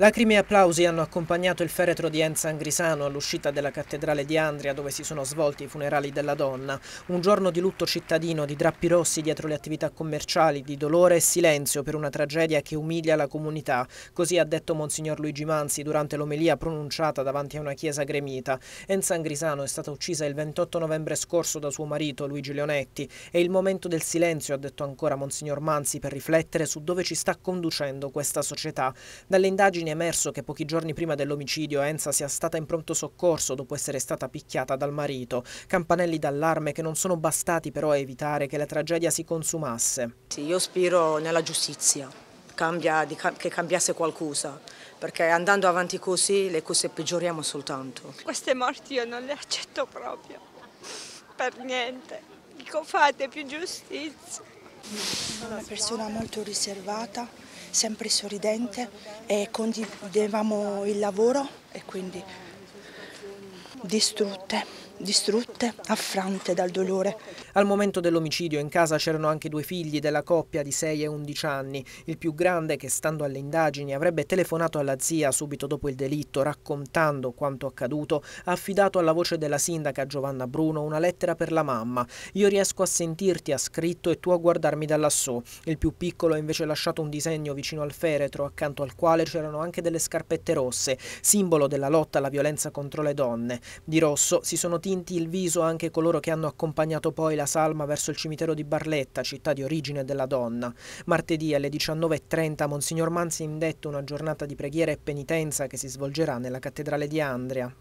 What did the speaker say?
Lacrime e applausi hanno accompagnato il feretro di Enza Angrisano all'uscita della cattedrale di Andria dove si sono svolti i funerali della donna. Un giorno di lutto cittadino, di drappi rossi dietro le attività commerciali, di dolore e silenzio per una tragedia che umilia la comunità. Così ha detto Monsignor Luigi Manzi durante l'omelia pronunciata davanti a una chiesa gremita. Enza Angrisano è stata uccisa il 28 novembre scorso da suo marito Luigi Leonetti. È il momento del silenzio, ha detto ancora Monsignor Manzi, per riflettere su dove ci sta conducendo questa società. Dalle indagini infine emerso che pochi giorni prima dell'omicidio Enza sia stata in pronto soccorso dopo essere stata picchiata dal marito. Campanelli d'allarme che non sono bastati però a evitare che la tragedia si consumasse. Sì, io spiro nella giustizia, cambia, di, che cambiasse qualcosa, perché andando avanti così le cose peggioriamo soltanto. Queste morti io non le accetto proprio, per niente. Dico fate più giustizia. Una persona molto riservata, sempre sorridente e condividevamo il lavoro e quindi distrutte distrutte, affrante dal dolore. Al momento dell'omicidio in casa c'erano anche due figli della coppia di 6 e 11 anni, il più grande che stando alle indagini avrebbe telefonato alla zia subito dopo il delitto raccontando quanto accaduto, ha affidato alla voce della sindaca Giovanna Bruno una lettera per la mamma. Io riesco a sentirti, ha scritto, e tu a guardarmi da lassù. Il più piccolo ha invece lasciato un disegno vicino al feretro, accanto al quale c'erano anche delle scarpette rosse, simbolo della lotta alla violenza contro le donne. Di rosso si sono tirati tinti il viso anche coloro che hanno accompagnato poi la salma verso il cimitero di Barletta, città di origine della donna. Martedì alle 19.30 Monsignor Manzi indette una giornata di preghiera e penitenza che si svolgerà nella cattedrale di Andria.